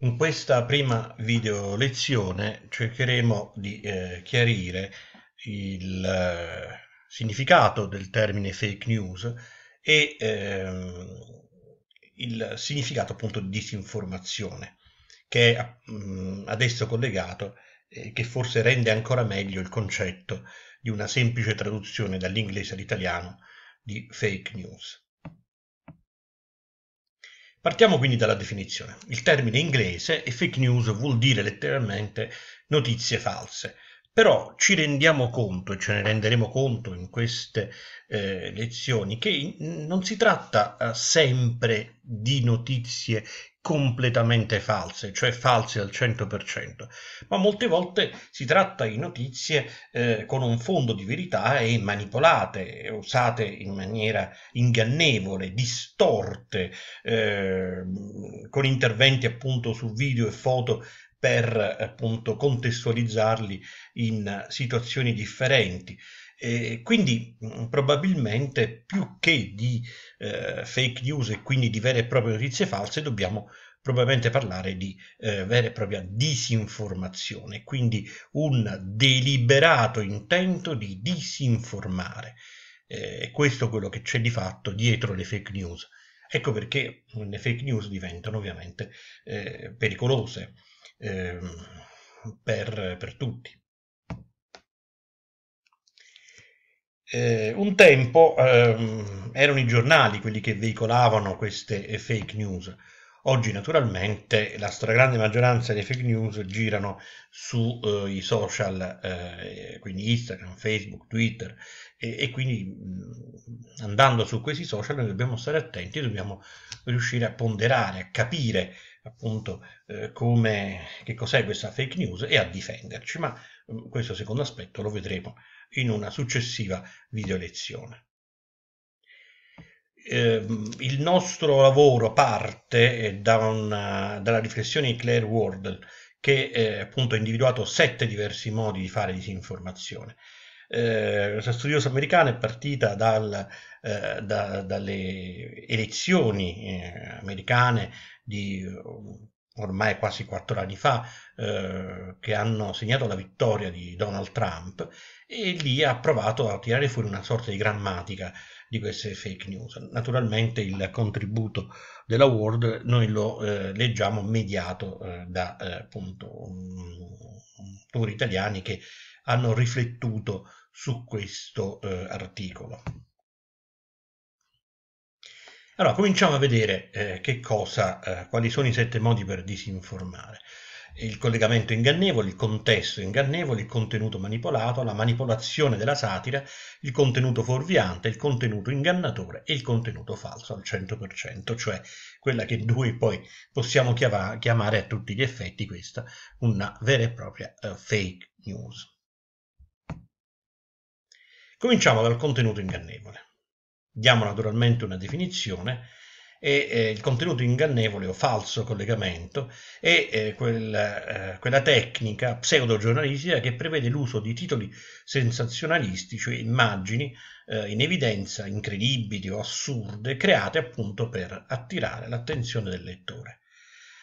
In questa prima video lezione cercheremo di eh, chiarire il eh, significato del termine fake news e ehm, il significato appunto di disinformazione che è mh, mm, adesso collegato e eh, che forse rende ancora meglio il concetto di una semplice traduzione dall'inglese all'italiano di fake news. Partiamo quindi dalla definizione. Il termine inglese e fake news vuol dire letteralmente notizie false, però ci rendiamo conto, e ce ne renderemo conto in queste eh, lezioni, che non si tratta eh, sempre di notizie completamente false, cioè false al 100%, ma molte volte si tratta di notizie eh, con un fondo di verità e manipolate, usate in maniera ingannevole, distorte, eh, con interventi appunto su video e foto per appunto contestualizzarli in situazioni differenti. E quindi mm, probabilmente più che di eh, fake news e quindi di vere e proprie notizie false, dobbiamo probabilmente parlare di eh, vera e propria disinformazione, quindi un deliberato intento di disinformare. Eh, questo è quello che c'è di fatto dietro le fake news. Ecco perché mm, le fake news diventano ovviamente eh, pericolose eh, per, per tutti. Eh, un tempo ehm, erano i giornali quelli che veicolavano queste eh, fake news. Oggi naturalmente la stragrande maggioranza delle fake news girano sui eh, social, eh, quindi Instagram, Facebook, Twitter e, e quindi mh, mm, andando su questi social noi dobbiamo stare attenti, dobbiamo riuscire a ponderare, a capire appunto eh, come, che cos'è questa fake news e a difenderci. Ma Ehm, questo secondo aspetto lo vedremo in una successiva video lezione. Eh, il nostro lavoro parte eh, da una, dalla riflessione di Claire Ward che eh, appunto ha individuato sette diversi modi di fare disinformazione. Eh, la studiosa americana è partita dal, eh, da, dalle elezioni eh, americane di ormai quasi quattro anni fa, eh, che hanno segnato la vittoria di Donald Trump e lì ha provato a tirare fuori una sorta di grammatica di queste fake news. Naturalmente il contributo della Word noi lo eh, leggiamo mediato eh, da eh, appunto autori italiani che hanno riflettuto su questo eh, articolo. Allora, cominciamo a vedere eh, che cosa, eh, quali sono i sette modi per disinformare. Il collegamento ingannevole, il contesto ingannevole, il contenuto manipolato, la manipolazione della satira, il contenuto fuorviante, il contenuto ingannatore e il contenuto falso al 100%, cioè quella che noi poi possiamo chiamare a tutti gli effetti questa una vera e propria eh, fake news. Cominciamo dal contenuto ingannevole diamo naturalmente una definizione, e eh, il contenuto ingannevole o falso collegamento è eh, quel, eh, quella tecnica pseudogiornalistica che prevede l'uso di titoli sensazionalistici, cioè immagini eh, in evidenza incredibili o assurde, create appunto per attirare l'attenzione del lettore.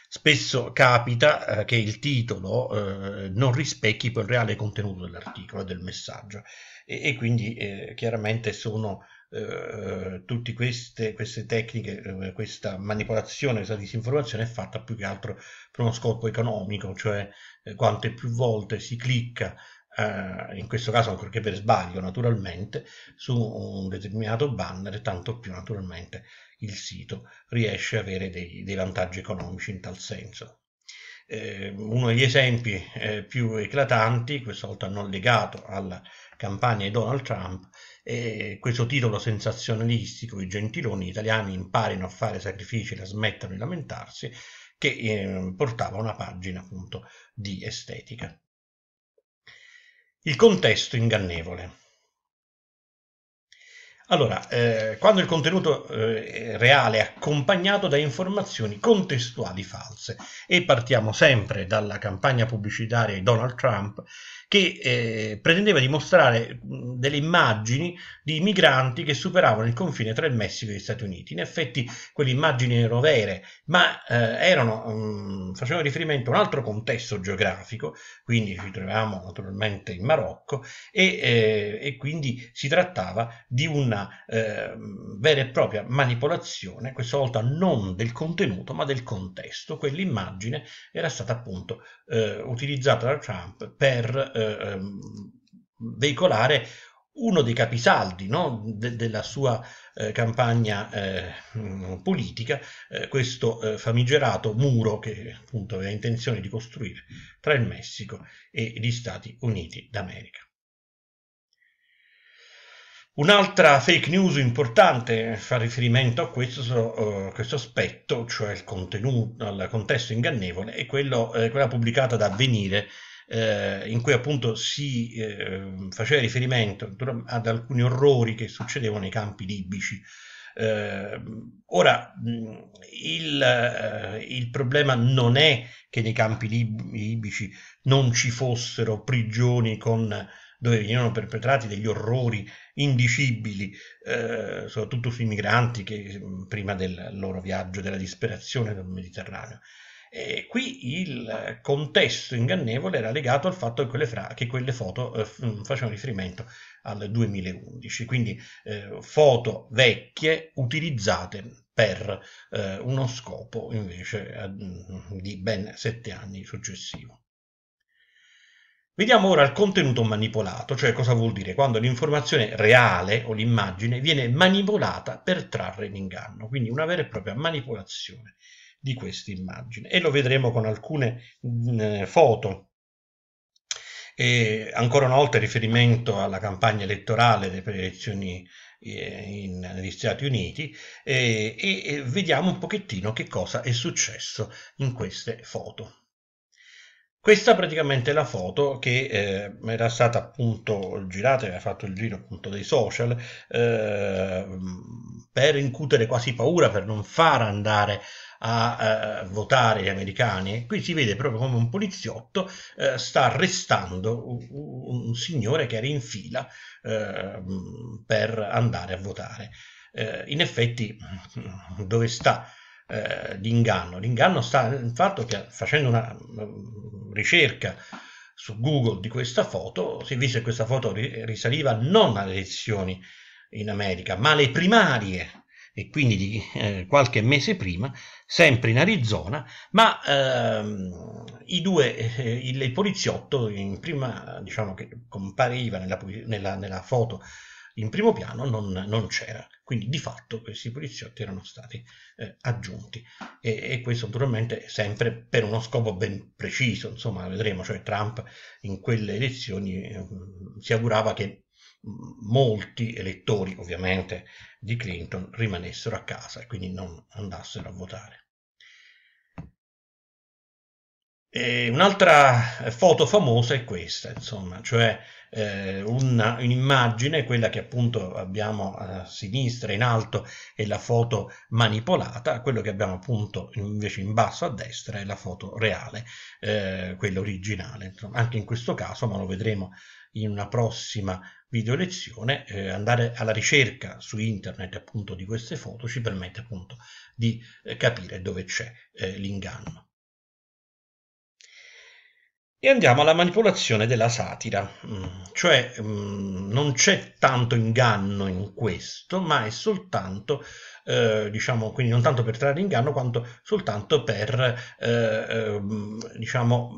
Spesso capita eh, che il titolo eh, non rispecchi quel reale contenuto dell'articolo e del messaggio e, e quindi chiaramente sono eh, tutte queste, queste tecniche, eh, questa manipolazione, questa disinformazione è fatta più che altro per uno scopo economico, cioè eh, quante più volte si clicca Uh, in questo caso ancorché per sbaglio naturalmente su un determinato banner tanto più naturalmente il sito riesce ad avere dei, dei vantaggi economici in tal senso eh, uno degli esempi eh, più eclatanti questa volta non legato alla campagna di Donald Trump eh, questo titolo sensazionalistico, i gentiloni italiani imparino a fare sacrifici, e la smettano di lamentarsi, che eh, portava una pagina appunto di estetica. Il contesto ingannevole. Allora, eh, quando il contenuto eh, reale è accompagnato da informazioni contestuali false e partiamo sempre dalla campagna pubblicitaria di Donald Trump che eh, pretendeva di mostrare delle immagini di migranti che superavano il confine tra il Messico e gli Stati Uniti. In effetti quelle immagini erano vere, ma eh, erano, mh, facevano riferimento a un altro contesto geografico, quindi ci troviamo naturalmente in Marocco e, eh, e quindi si trattava di una eh, vera e propria manipolazione, questa volta non del contenuto ma del contesto. Quell'immagine era stata appunto eh, utilizzata da Trump per eh, eh, ehm, veicolare uno dei capisaldi no, de della sua eh, campagna eh, politica, eh, questo eh, famigerato muro che appunto aveva intenzione di costruire tra il Messico e gli Stati Uniti d'America. Un'altra fake news importante eh, fa riferimento a questo, uh, questo aspetto, cioè il, il, contesto ingannevole, è quello, quella pubblicata da Avvenire eh, in cui appunto si eh, faceva riferimento ad alcuni orrori che succedevano nei campi libici. Eh, ora, il, eh, il, problema non è che nei campi libici non ci fossero prigioni con, dove venivano perpetrati degli orrori indicibili, eh, soprattutto sui migranti che prima del loro viaggio della disperazione dal Mediterraneo. E qui il contesto ingannevole era legato al fatto che quelle, che quelle foto eh, facevano riferimento al 2011, quindi eh, foto vecchie utilizzate per eh, uno scopo invece mm, di ben sette anni successivo. Vediamo ora il contenuto manipolato, cioè cosa vuol dire quando l'informazione reale o l'immagine viene manipolata per trarre l'inganno, quindi una vera e propria manipolazione di questa immagine e lo vedremo con alcune mh, mm, eh, foto e ancora una volta riferimento alla campagna elettorale delle elezioni eh, in, negli Stati Uniti e, e, vediamo un pochettino che cosa è successo in queste foto. Questa praticamente è la foto che eh, era stata appunto girata, aveva fatto il giro appunto dei social eh, per incutere quasi paura, per non far andare a eh, votare gli americani, qui si vede proprio come un poliziotto eh, sta arrestando un, un, signore che era in fila ehm, per andare a votare. Eh, in effetti, dove sta eh, l'inganno? L'inganno sta nel fatto che facendo una ricerca su Google di questa foto, si visse che questa foto risaliva non alle elezioni in America, ma alle primarie e quindi di eh, qualche mese prima, sempre in Arizona, ma ehm, i due, eh, il, il, poliziotto, in prima, diciamo che compariva nella, nella, nella foto in primo piano, non, non, c'era. Quindi di fatto questi poliziotti erano stati eh, aggiunti e, e, questo naturalmente sempre per uno scopo ben preciso, insomma vedremo, cioè Trump in quelle elezioni ehm, si augurava che molti elettori ovviamente di Clinton rimanessero a casa e quindi non andassero a votare. un'altra eh, foto famosa è questa, insomma, cioè eh, un'immagine, quella che appunto abbiamo a sinistra in alto è la foto manipolata, quello che abbiamo appunto invece in basso a destra è la foto reale, eh, quella originale, insomma, anche in questo caso, ma lo vedremo in una prossima video lezione, eh, andare alla ricerca su internet appunto di queste foto ci permette appunto di eh, capire dove c'è eh, l'inganno. E andiamo alla manipolazione della satira, mm, cioè mm, non c'è tanto inganno in questo, ma è soltanto, eh, diciamo, quindi non tanto per trarre inganno, quanto soltanto per, eh, eh mm, diciamo,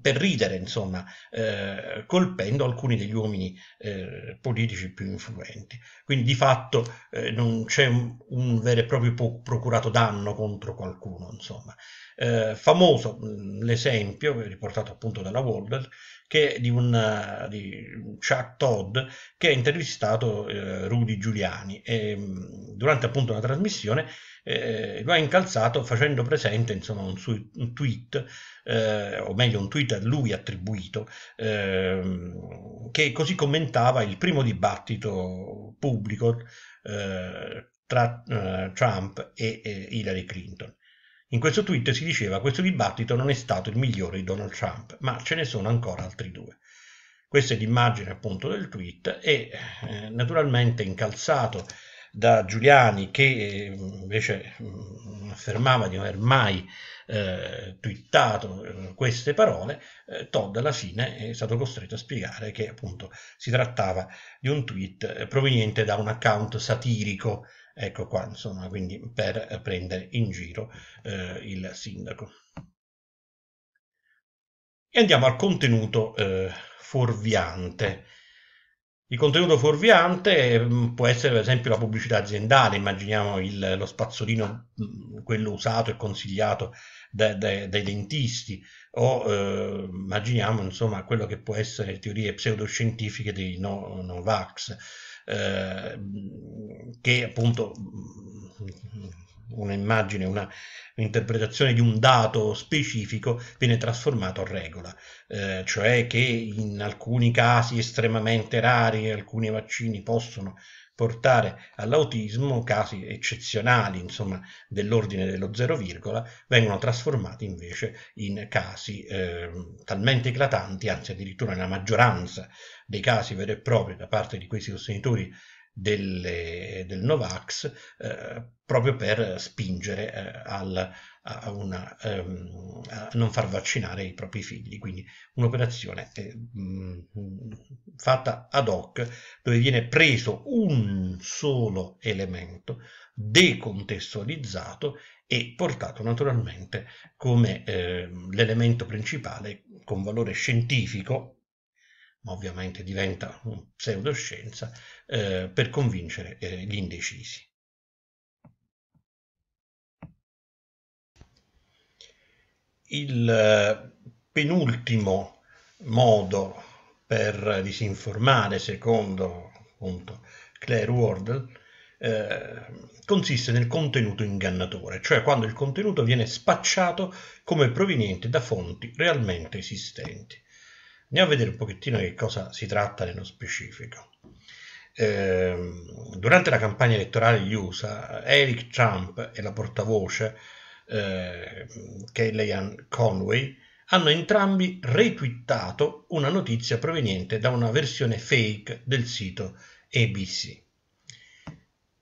per ridere, insomma, eh, colpendo alcuni degli uomini eh, politici più influenti. Quindi di fatto eh, non c'è un, un, vero e proprio procurato danno contro qualcuno, insomma. Eh, famoso mm, l'esempio riportato appunto dalla Walder che di un eh, di Chuck Todd che ha intervistato eh, Rudy Giuliani e ehm, durante appunto una trasmissione eh, lo ha incalzato facendo presente insomma, un, suo, un tweet, eh, o meglio un tweet a lui attribuito, ehm, che così commentava il primo dibattito pubblico eh, tra eh, Trump e Hillary Clinton. In questo tweet si diceva questo dibattito non è stato il migliore di Donald Trump, ma ce ne sono ancora altri due. Questa è l'immagine appunto del tweet e eh, naturalmente incalzato da Giuliani che eh, invece mh, mm, affermava di non aver mai eh, twittato eh, queste parole, eh, Todd alla fine è stato costretto a spiegare che appunto si trattava di un tweet eh, proveniente da un account satirico Ecco qua, insomma, quindi per prendere in giro eh, il sindaco. E andiamo al contenuto eh, fuorviante. Il contenuto fuorviante mm, può essere per esempio la pubblicità aziendale, immaginiamo il, lo spazzolino, mm, quello usato e consigliato dai, dai, dai dentisti, o eh, immaginiamo insomma quello che può essere teorie pseudoscientifiche dei no, Novax. Ehm, che appunto un'immagine, una, un'interpretazione di un dato specifico viene trasformato a regola, eh, cioè che in alcuni casi estremamente rari alcuni vaccini possono portare all'autismo casi eccezionali, insomma, dell'ordine dello zero virgola, vengono trasformati invece in casi eh, talmente eclatanti, anzi addirittura nella maggioranza dei casi veri e propri da parte di questi sostenitori delle, del Novax, eh, proprio per spingere eh, al a, una, um, a non far vaccinare i propri figli. Quindi un'operazione eh, fatta ad hoc dove viene preso un solo elemento, decontestualizzato e portato naturalmente come eh, l'elemento principale con valore scientifico, ma ovviamente diventa pseudoscienza, eh, per convincere eh, gli indecisi. il eh, penultimo modo per disinformare, secondo appunto, Claire Wardle, eh, consiste nel contenuto ingannatore, cioè quando il contenuto viene spacciato come proveniente da fonti realmente esistenti. Andiamo a vedere un pochettino che cosa si tratta nello specifico. Ehm, durante la campagna elettorale degli USA, Eric Trump è la portavoce eh, Kellyanne Conway, hanno entrambi retweetato una notizia proveniente da una versione fake del sito ABC.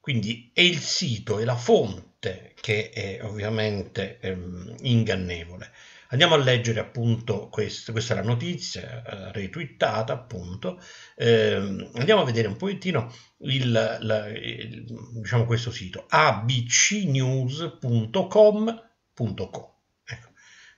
Quindi è il sito è la fonte che è ovviamente ehm, ingannevole. Andiamo a leggere appunto questo, questa è la notizia eh, retwittata appunto, eh, andiamo a vedere un pochettino il, la, il, diciamo questo sito abcnews.com.co ecco.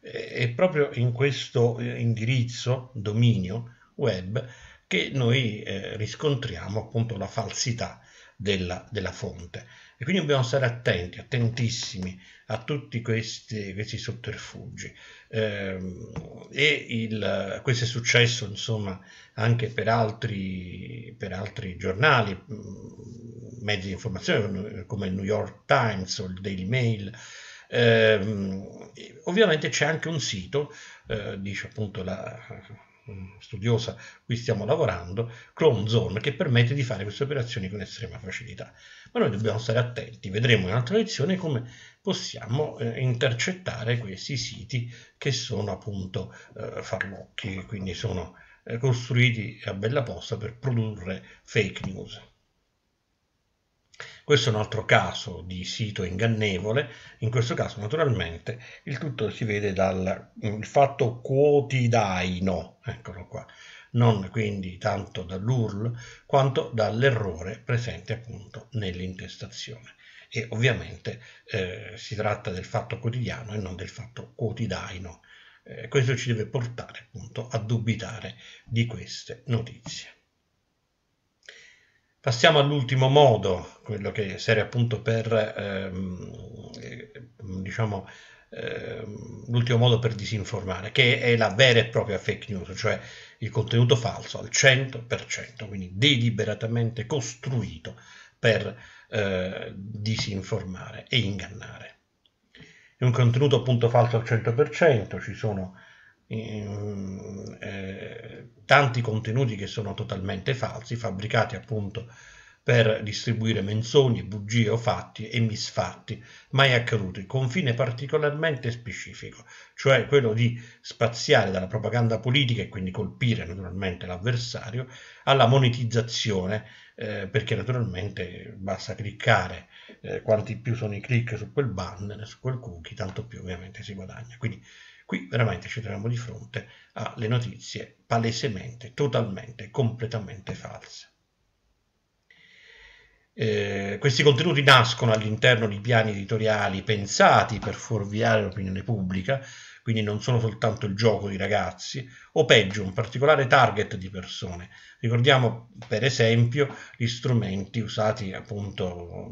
è proprio in questo eh, indirizzo, dominio web, che noi eh, riscontriamo appunto la falsità della, della, fonte. E quindi dobbiamo stare attenti, attentissimi a tutti questi, questi sotterfugi. Ehm, e il, questo è successo insomma, anche per altri, per altri giornali, mm, mezzi di informazione come il New York Times o il Daily Mail. Eh, ovviamente c'è anche un sito, eh, dice appunto la Mm, studiosa cui stiamo lavorando, Clone Zone, che permette di fare queste operazioni con estrema facilità. Ma noi dobbiamo stare attenti, vedremo in un'altra lezione come possiamo eh, intercettare questi siti che sono appunto eh, farlocchi, quindi sono eh, costruiti a bella posta per produrre fake news. Questo è un altro caso di sito ingannevole, in questo caso naturalmente il tutto si vede dal mm, fatto quotidiano, eccolo qua, non quindi tanto dall'URL quanto dall'errore presente appunto nell'intestazione. E ovviamente eh, si tratta del fatto quotidiano e non del fatto quotidiano. Eh, questo ci deve portare appunto a dubitare di queste notizie. Passiamo all'ultimo modo, quello che serve appunto per, ehm, eh, diciamo, ehm, l'ultimo modo per disinformare, che è la vera e propria fake news, cioè il contenuto falso al 100%, quindi deliberatamente costruito per eh, disinformare e ingannare. È un contenuto appunto falso al 100%, ci sono Ehm, eh, tanti contenuti che sono totalmente falsi, fabbricati appunto per distribuire menzogne, bugie o fatti e misfatti mai accaduti, con fine particolarmente specifico, cioè quello di spaziare dalla propaganda politica e quindi colpire naturalmente l'avversario alla monetizzazione, eh, perché naturalmente basta cliccare, eh, quanti più sono i click su quel banner, su quel cookie, tanto più ovviamente si guadagna. Quindi Qui veramente ci troviamo di fronte alle notizie palesemente, totalmente, completamente false. Eh, questi contenuti nascono all'interno di piani editoriali pensati per fuorviare l'opinione pubblica, quindi non sono soltanto il gioco di ragazzi, o peggio, un particolare target di persone. Ricordiamo per esempio gli strumenti usati appunto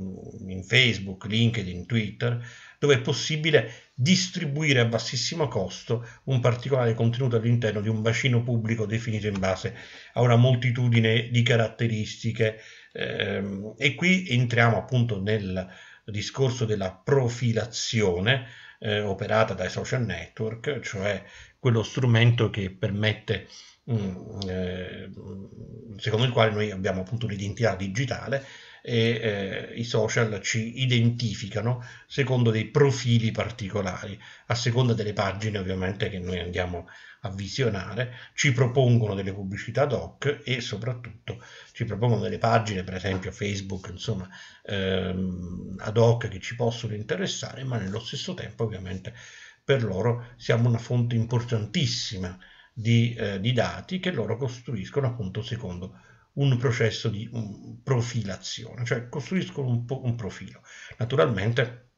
in Facebook, LinkedIn, Twitter dove è possibile distribuire a bassissimo costo un particolare contenuto all'interno di un bacino pubblico definito in base a una moltitudine di caratteristiche ehm, e qui entriamo appunto nel discorso della profilazione eh, operata dai social network, cioè quello strumento che permette, mh, mm, eh, secondo il quale noi abbiamo appunto un'identità digitale e eh, i social ci identificano secondo dei profili particolari, a seconda delle pagine ovviamente che noi andiamo a visionare, ci propongono delle pubblicità ad hoc e soprattutto ci propongono delle pagine, per esempio Facebook, insomma, ehm, ad hoc che ci possono interessare, ma nello stesso tempo ovviamente per loro siamo una fonte importantissima di, eh, di dati che loro costruiscono appunto secondo un processo di profilazione, cioè costruiscono un, po- un profilo. Naturalmente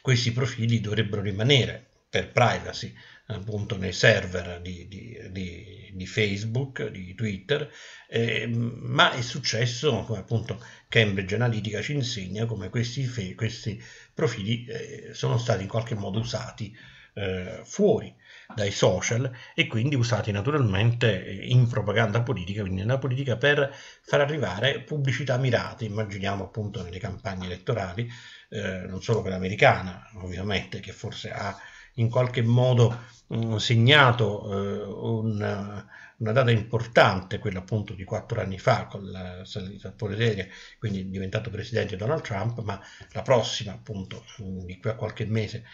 questi profili dovrebbero rimanere per privacy appunto nei server di, di, di, di Facebook, di Twitter, eh, ma è successo, come appunto Cambridge Analytica ci insegna, come questi, questi profili eh, sono stati in qualche modo usati eh, fuori dai social e quindi usati naturalmente in propaganda politica, quindi nella politica per far arrivare pubblicità mirate, immaginiamo appunto nelle campagne elettorali, eh, non solo quella americana ovviamente, che forse ha in qualche modo mh, mm, segnato eh, un, una data importante, quella appunto di quattro anni fa con la salita politica, quindi diventato presidente Donald Trump, ma la prossima appunto mh, mm, di qui a qualche mese,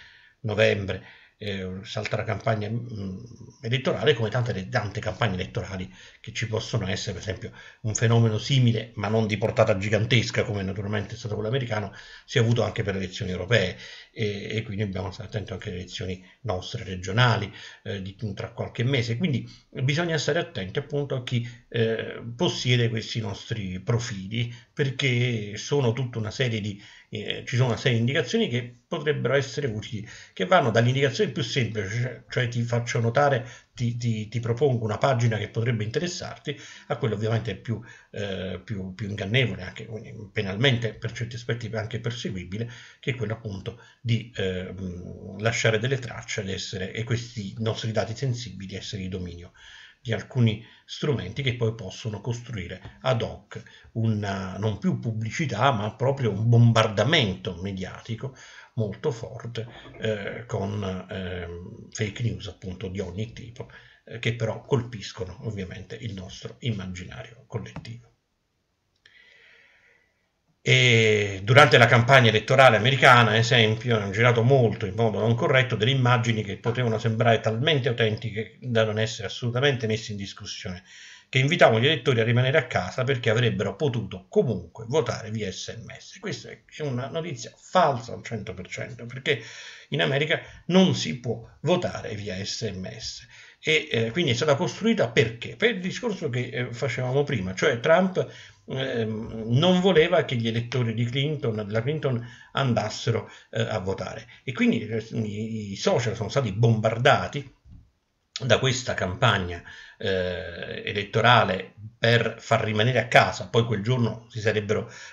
novembre, eh, altra campagna mm, elettorale come tante, tante campagne elettorali che ci possono essere, per esempio un fenomeno simile ma non di portata gigantesca come naturalmente è stato quello americano, si è avuto anche per le elezioni europee e, e quindi dobbiamo stare attenti anche alle elezioni nostre regionali eh, di, tra qualche mese, quindi bisogna stare attenti appunto a chi eh, possiede questi nostri profili perché di, eh, ci sono una serie di indicazioni che potrebbero essere utili, che vanno dall'indicazione più semplice, cioè, cioè ti faccio notare, ti, ti, ti propongo una pagina che potrebbe interessarti, a quella ovviamente più, eh, più, più ingannevole, anche penalmente per certi aspetti anche perseguibile, che è quella appunto di eh, lasciare delle tracce essere, e questi nostri dati sensibili essere di dominio di alcuni strumenti che poi possono costruire ad hoc una eh, non più pubblicità ma proprio un bombardamento mediatico molto forte eh, con eh, fake news appunto di ogni tipo eh, che però colpiscono ovviamente il nostro immaginario collettivo e durante la campagna elettorale americana, ad esempio, hanno girato molto in modo non corretto delle immagini che potevano sembrare talmente autentiche da non essere assolutamente messe in discussione, che invitavano gli elettori a rimanere a casa perché avrebbero potuto comunque votare via sms. Questa è una notizia falsa al 100% perché in America non si può votare via sms e eh, quindi è stata costruita perché? Per il discorso che eh, facevamo prima, cioè Trump eh, non voleva che gli elettori di Clinton, della Clinton andassero eh, a votare e quindi eh, i social sono stati bombardati da questa campagna eh, elettorale per far rimanere a casa, poi quel giorno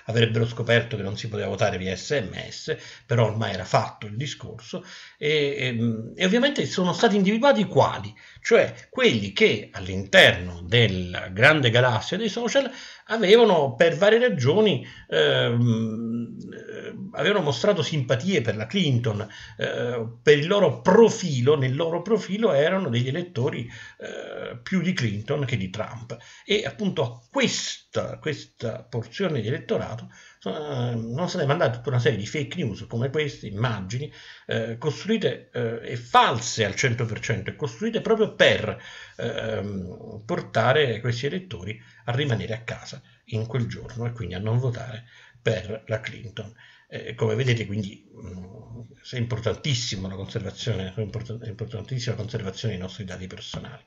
avrebbero scoperto che non si poteva votare via sms, però ormai era fatto il discorso, e, e, ehm, e ovviamente sono stati individuati quali, cioè quelli che all'interno della grande galassia dei social avevano per varie ragioni ehm, eh, avevano mostrato simpatie per la Clinton, eh, per il loro profilo, nel loro profilo erano degli elettori eh, più più di Clinton che di Trump e appunto a questa, questa porzione di elettorato eh, non se ne è mandata tutta una serie di fake news come queste immagini eh, costruite eh, e false al 100% costruite proprio per ehm, portare questi elettori a rimanere a casa in quel giorno e quindi a non votare per la Clinton. Eh, come vedete quindi mh, è importantissima la conservazione, è importantissima la conservazione dei nostri dati personali.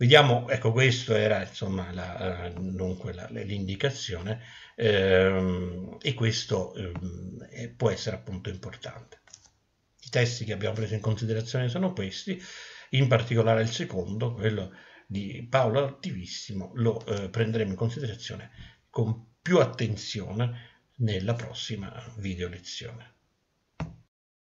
Vediamo, ecco questa era insomma la, eh, dunque la, l'indicazione ehm, e questo ehm, può essere appunto importante. I testi che abbiamo preso in considerazione sono questi, in particolare il secondo, quello di Paolo Attivissimo, lo eh, prenderemo in considerazione con più attenzione nella prossima video lezione.